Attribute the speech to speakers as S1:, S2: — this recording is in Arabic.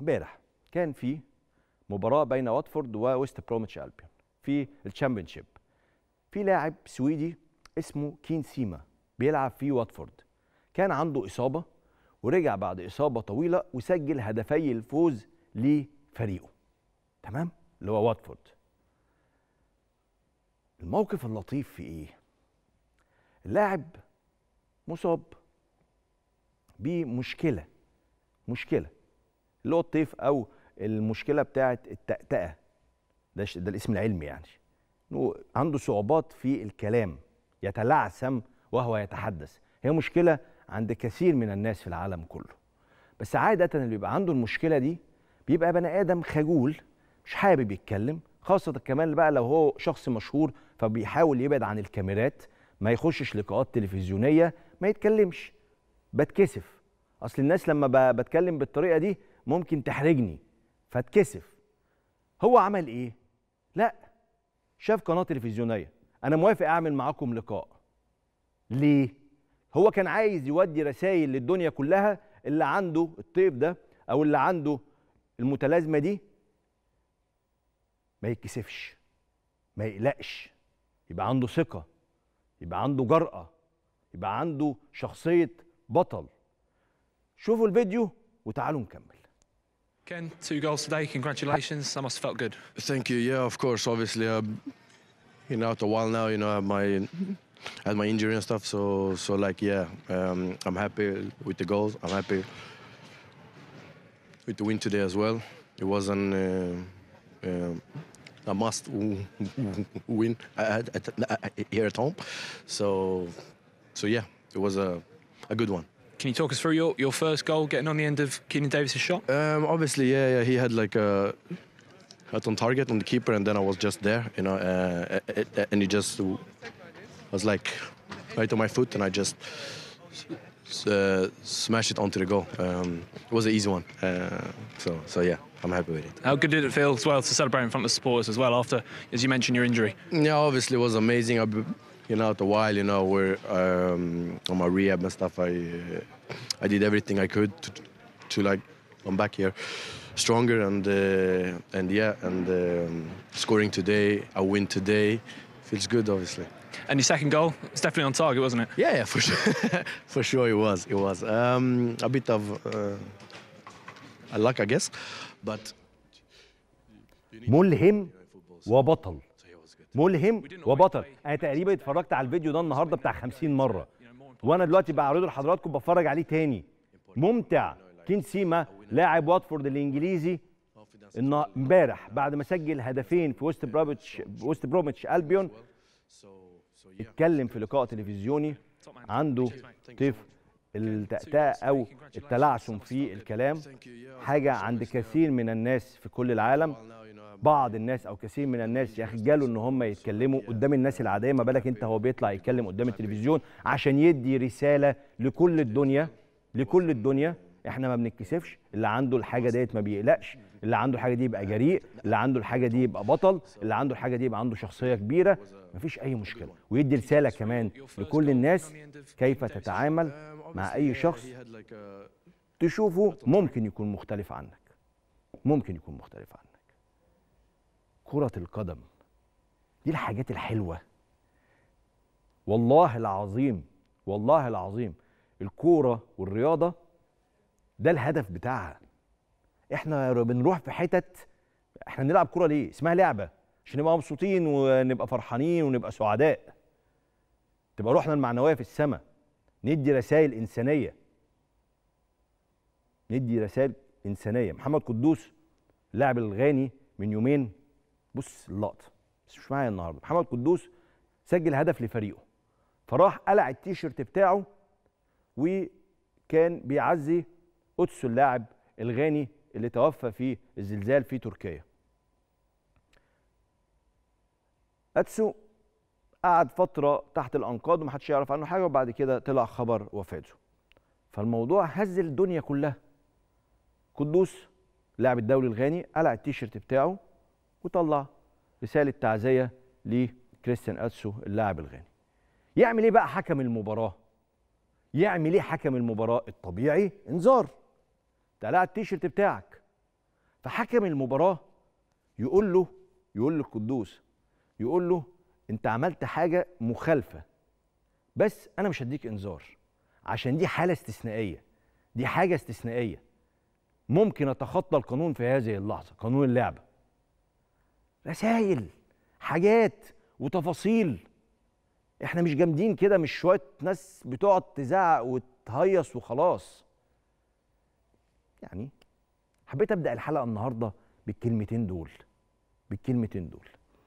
S1: امبارح كان في مباراه بين واتفورد وويست بروميتش البيون في الشامبيونشيب في لاعب سويدي اسمه كين سيما بيلعب في واتفورد كان عنده اصابه ورجع بعد اصابه طويله وسجل هدفي الفوز لفريقه تمام اللي هو واتفورد الموقف اللطيف في ايه اللاعب مصاب بمشكله مشكله اللي هو الطيف او المشكله بتاعه التأتأة ده ده الاسم العلمي يعني عنده صعوبات في الكلام يتلعثم وهو يتحدث هي مشكله عند كثير من الناس في العالم كله بس عاده اللي بيبقى عنده المشكله دي بيبقى بني ادم خجول مش حابب يتكلم خاصه كمان بقى لو هو شخص مشهور فبيحاول يبعد عن الكاميرات ما يخشش لقاءات تلفزيونيه ما يتكلمش بتكسف اصل الناس لما بتكلم بالطريقه دي ممكن تحرجني فاتكسف هو عمل ايه لا شاف قناه تلفزيونيه انا موافق اعمل معاكم لقاء ليه هو كان عايز يودي رسائل للدنيا كلها اللي عنده الطيب ده او اللي عنده المتلازمه دي ما يتكسفش ما يقلقش يبقى عنده ثقه يبقى عنده جرأه يبقى عنده شخصيه بطل شوفوا الفيديو وتعالوا نكمل Ken, two goals today. Congratulations. That must have felt good.
S2: Thank you. Yeah, of course. Obviously, uh, you know, after a while now, you know, I my had my injury and stuff. So, so like, yeah, um, I'm happy with the goals. I'm happy with the win today as well. It wasn't. Uh, uh, must win here at home. So, so yeah, it was a, a good one.
S1: Can you talk us through your, your first goal, getting on the end of Keenan Davis's shot? Um,
S2: obviously, yeah, yeah. He had like a hit on target on the keeper, and then I was just there, you know, uh, and he just was like right on my foot, and I just uh, smashed it onto the goal. Um, it was an easy one, uh, so so yeah, I'm happy with it.
S1: How good did it feel as well to celebrate in front of the supporters as well after, as you mentioned, your injury?
S2: Yeah, obviously it was amazing. I you know, after a while, you know, where um, on my rehab and stuff, I uh, I did everything I could to, to like come back here stronger and uh, and yeah and um, scoring today, a win today, feels good obviously.
S1: And your second goal, it's definitely on target, wasn't it? Yeah, yeah, for sure,
S2: for sure it was, it was. Um, a bit of uh, a luck, I
S1: guess, but. ملهم وبطل ملهم وبطل انا تقريبا اتفرجت على الفيديو ده النهارده بتاع 50 مره وانا دلوقتي بعرضه لحضراتكم بتفرج عليه تاني ممتع كين سيما لاعب واتفورد الانجليزي امبارح بعد ما سجل هدفين في وست بروميتش وست بروميتش البيون اتكلم في لقاء تلفزيوني عنده طفل التأتأة أو التلعثم في الكلام حاجة عند كثير من الناس في كل العالم بعض الناس أو كثير من الناس يخجلوا إن هم يتكلموا قدام الناس العادية ما بالك أنت هو بيطلع يتكلم قدام التلفزيون عشان يدي رسالة لكل الدنيا لكل الدنيا احنا ما بنتكسفش اللي عنده الحاجه ديت ما بيقلقش اللي عنده الحاجه دي يبقى جريء اللي عنده الحاجه دي يبقى بطل اللي عنده الحاجه دي يبقى عنده شخصيه كبيره مفيش اي مشكله ويدي رساله كمان لكل الناس كيف تتعامل مع اي شخص تشوفه ممكن يكون مختلف عنك ممكن يكون مختلف عنك كرة القدم دي الحاجات الحلوة والله العظيم والله العظيم الكورة والرياضة ده الهدف بتاعها احنا بنروح في حتت احنا بنلعب كورة ليه اسمها لعبة عشان نبقى مبسوطين ونبقى فرحانين ونبقى سعداء تبقى روحنا المعنوية في السماء ندي رسائل انسانيه ندي رسائل انسانيه محمد قدوس لاعب الغاني من يومين بص اللقطه بس مش معايا النهارده محمد قدوس سجل هدف لفريقه فراح قلع التيشيرت بتاعه وكان بيعزي قدس اللاعب الغاني اللي توفى في الزلزال في تركيا اتسو قعد فتره تحت الانقاض ومحدش يعرف عنه حاجه وبعد كده طلع خبر وفاته فالموضوع هز الدنيا كلها قدوس لاعب الدوري الغاني قلع التيشيرت بتاعه وطلع رساله تعزيه لكريستيان اتسو اللاعب الغاني يعمل ايه بقى حكم المباراه يعمل ايه حكم المباراه الطبيعي انذار تقلع التيشيرت بتاعك فحكم المباراه يقول له يقول للقدوس يقول له انت عملت حاجه مخالفه بس انا مش هديك انذار عشان دي حاله استثنائيه دي حاجه استثنائيه ممكن اتخطى القانون في هذه اللحظه قانون اللعبه رسائل حاجات وتفاصيل احنا مش جامدين كده مش شويه ناس بتقعد تزعق وتهيص وخلاص يعني حبيت ابدا الحلقه النهارده بالكلمتين دول بالكلمتين دول